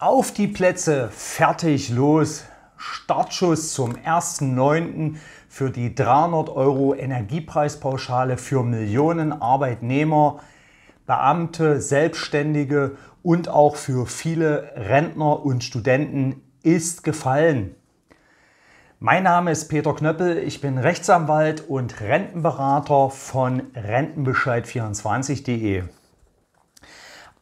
Auf die Plätze, fertig, los. Startschuss zum 1.9. für die 300 Euro Energiepreispauschale für Millionen Arbeitnehmer, Beamte, Selbstständige und auch für viele Rentner und Studenten ist gefallen. Mein Name ist Peter Knöppel, ich bin Rechtsanwalt und Rentenberater von Rentenbescheid24.de.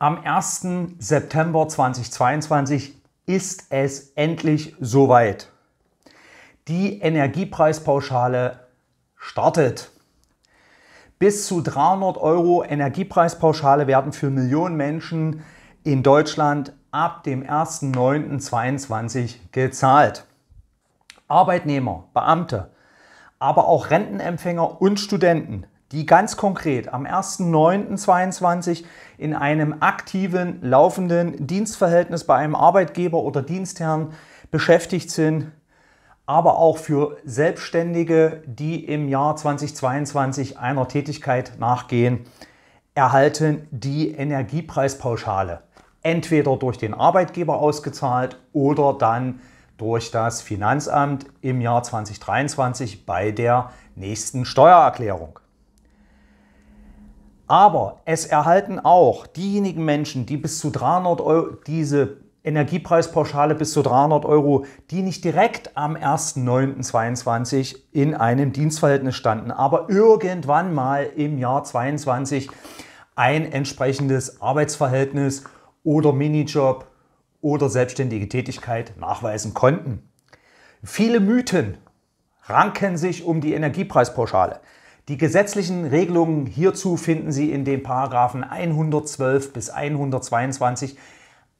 Am 1. September 2022 ist es endlich soweit. Die Energiepreispauschale startet. Bis zu 300 Euro Energiepreispauschale werden für Millionen Menschen in Deutschland ab dem 1.9.22 gezahlt. Arbeitnehmer, Beamte, aber auch Rentenempfänger und Studenten die ganz konkret am 1.9.22 in einem aktiven, laufenden Dienstverhältnis bei einem Arbeitgeber oder Dienstherrn beschäftigt sind, aber auch für Selbstständige, die im Jahr 2022 einer Tätigkeit nachgehen, erhalten die Energiepreispauschale. Entweder durch den Arbeitgeber ausgezahlt oder dann durch das Finanzamt im Jahr 2023 bei der nächsten Steuererklärung. Aber es erhalten auch diejenigen Menschen, die bis zu 300 Euro, diese Energiepreispauschale bis zu 300 Euro, die nicht direkt am 1.9.22 in einem Dienstverhältnis standen, aber irgendwann mal im Jahr 22 ein entsprechendes Arbeitsverhältnis oder Minijob oder selbstständige Tätigkeit nachweisen konnten. Viele Mythen ranken sich um die Energiepreispauschale. Die gesetzlichen Regelungen hierzu finden Sie in den Paragraphen 112 bis 122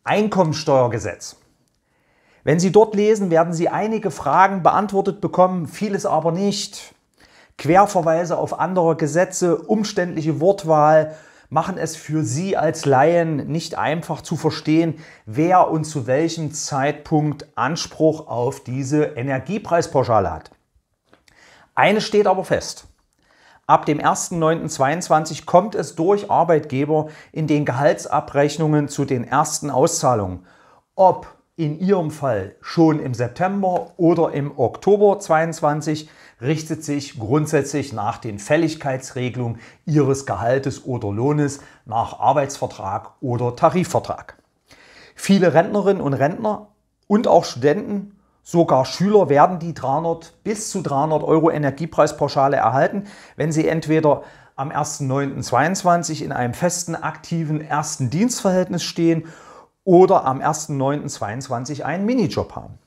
Einkommensteuergesetz. Wenn Sie dort lesen, werden Sie einige Fragen beantwortet bekommen, vieles aber nicht. Querverweise auf andere Gesetze, umständliche Wortwahl machen es für Sie als Laien nicht einfach zu verstehen, wer und zu welchem Zeitpunkt Anspruch auf diese Energiepreispauschale hat. Eines steht aber fest. Ab dem 1.9.22 kommt es durch Arbeitgeber in den Gehaltsabrechnungen zu den ersten Auszahlungen. Ob in Ihrem Fall schon im September oder im Oktober 22 richtet sich grundsätzlich nach den Fälligkeitsregelungen Ihres Gehaltes oder Lohnes nach Arbeitsvertrag oder Tarifvertrag. Viele Rentnerinnen und Rentner und auch Studenten Sogar Schüler werden die 300 bis zu 300 Euro Energiepreispauschale erhalten, wenn sie entweder am 1.9.22 in einem festen, aktiven ersten Dienstverhältnis stehen oder am 1.9.22 einen Minijob haben.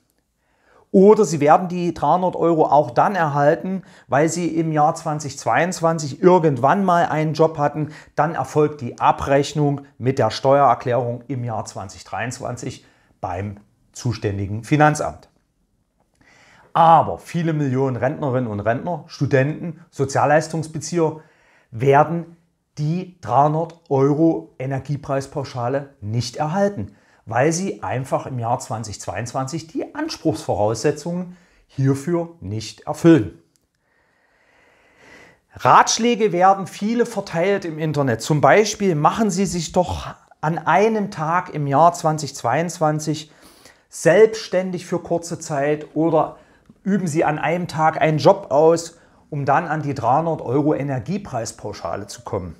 Oder sie werden die 300 Euro auch dann erhalten, weil sie im Jahr 2022 irgendwann mal einen Job hatten. Dann erfolgt die Abrechnung mit der Steuererklärung im Jahr 2023 beim zuständigen Finanzamt. Aber viele Millionen Rentnerinnen und Rentner, Studenten, Sozialleistungsbezieher werden die 300 Euro Energiepreispauschale nicht erhalten, weil sie einfach im Jahr 2022 die Anspruchsvoraussetzungen hierfür nicht erfüllen. Ratschläge werden viele verteilt im Internet. Zum Beispiel machen Sie sich doch an einem Tag im Jahr 2022 selbstständig für kurze Zeit oder üben Sie an einem Tag einen Job aus, um dann an die 300 Euro Energiepreispauschale zu kommen.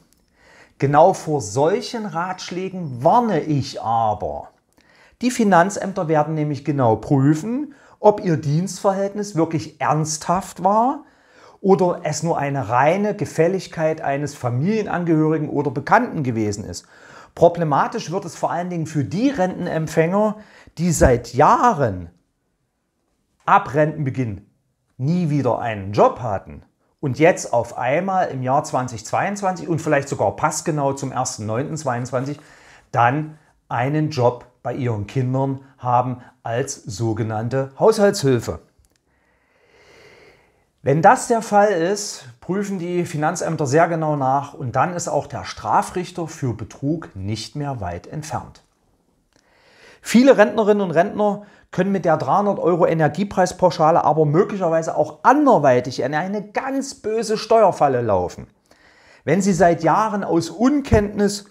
Genau vor solchen Ratschlägen warne ich aber. Die Finanzämter werden nämlich genau prüfen, ob Ihr Dienstverhältnis wirklich ernsthaft war oder es nur eine reine Gefälligkeit eines Familienangehörigen oder Bekannten gewesen ist. Problematisch wird es vor allen Dingen für die Rentenempfänger, die seit Jahren ab Rentenbeginn nie wieder einen Job hatten und jetzt auf einmal im Jahr 2022 und vielleicht sogar passgenau zum 1.9.22 dann einen Job bei ihren Kindern haben als sogenannte Haushaltshilfe. Wenn das der Fall ist, prüfen die Finanzämter sehr genau nach und dann ist auch der Strafrichter für Betrug nicht mehr weit entfernt. Viele Rentnerinnen und Rentner können mit der 300 Euro Energiepreispauschale aber möglicherweise auch anderweitig in eine ganz böse Steuerfalle laufen. Wenn Sie seit Jahren aus Unkenntnis,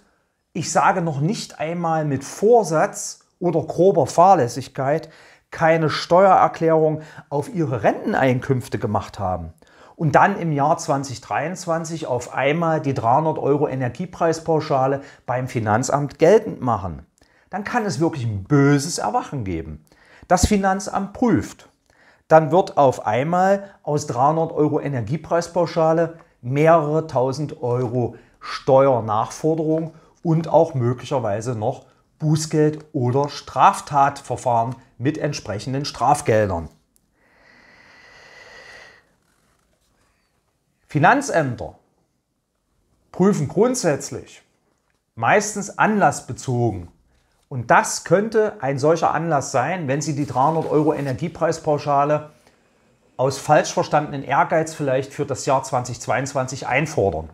ich sage noch nicht einmal mit Vorsatz oder grober Fahrlässigkeit, keine Steuererklärung auf Ihre Renteneinkünfte gemacht haben und dann im Jahr 2023 auf einmal die 300 Euro Energiepreispauschale beim Finanzamt geltend machen, dann kann es wirklich ein böses Erwachen geben das Finanzamt prüft, dann wird auf einmal aus 300 Euro Energiepreispauschale mehrere tausend Euro Steuernachforderung und auch möglicherweise noch Bußgeld oder Straftatverfahren mit entsprechenden Strafgeldern. Finanzämter prüfen grundsätzlich meistens anlassbezogen und das könnte ein solcher Anlass sein, wenn Sie die 300 Euro Energiepreispauschale aus falsch verstandenen Ehrgeiz vielleicht für das Jahr 2022 einfordern.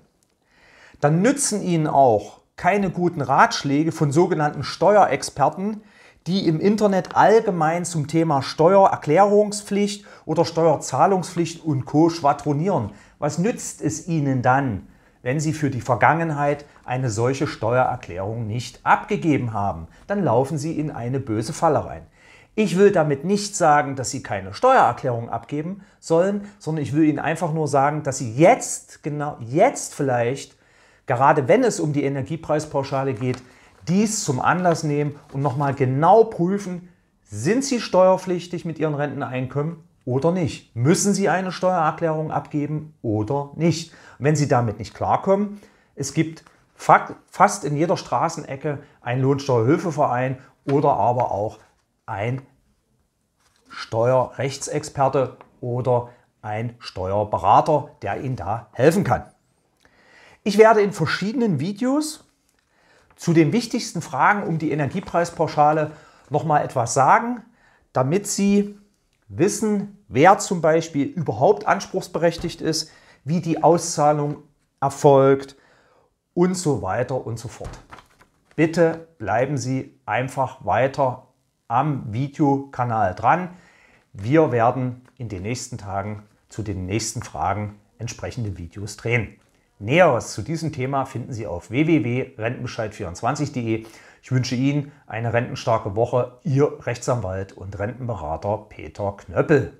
Dann nützen Ihnen auch keine guten Ratschläge von sogenannten Steuerexperten, die im Internet allgemein zum Thema Steuererklärungspflicht oder Steuerzahlungspflicht und Co. schwadronieren. Was nützt es Ihnen dann, wenn Sie für die Vergangenheit eine solche Steuererklärung nicht abgegeben haben. Dann laufen Sie in eine böse Falle rein. Ich will damit nicht sagen, dass Sie keine Steuererklärung abgeben sollen, sondern ich will Ihnen einfach nur sagen, dass Sie jetzt, genau jetzt vielleicht, gerade wenn es um die Energiepreispauschale geht, dies zum Anlass nehmen und nochmal genau prüfen, sind Sie steuerpflichtig mit Ihren Renteneinkommen oder nicht? Müssen Sie eine Steuererklärung abgeben oder nicht? Und wenn Sie damit nicht klarkommen, es gibt fast in jeder Straßenecke einen Lohnsteuerhilfeverein oder aber auch ein Steuerrechtsexperte oder ein Steuerberater, der Ihnen da helfen kann. Ich werde in verschiedenen Videos zu den wichtigsten Fragen um die Energiepreispauschale noch mal etwas sagen, damit Sie wissen, wer zum Beispiel überhaupt anspruchsberechtigt ist, wie die Auszahlung erfolgt und so weiter und so fort. Bitte bleiben Sie einfach weiter am Videokanal dran. Wir werden in den nächsten Tagen zu den nächsten Fragen entsprechende Videos drehen. Näheres zu diesem Thema finden Sie auf www.rentenbescheid24.de. Ich wünsche Ihnen eine rentenstarke Woche. Ihr Rechtsanwalt und Rentenberater Peter Knöppel.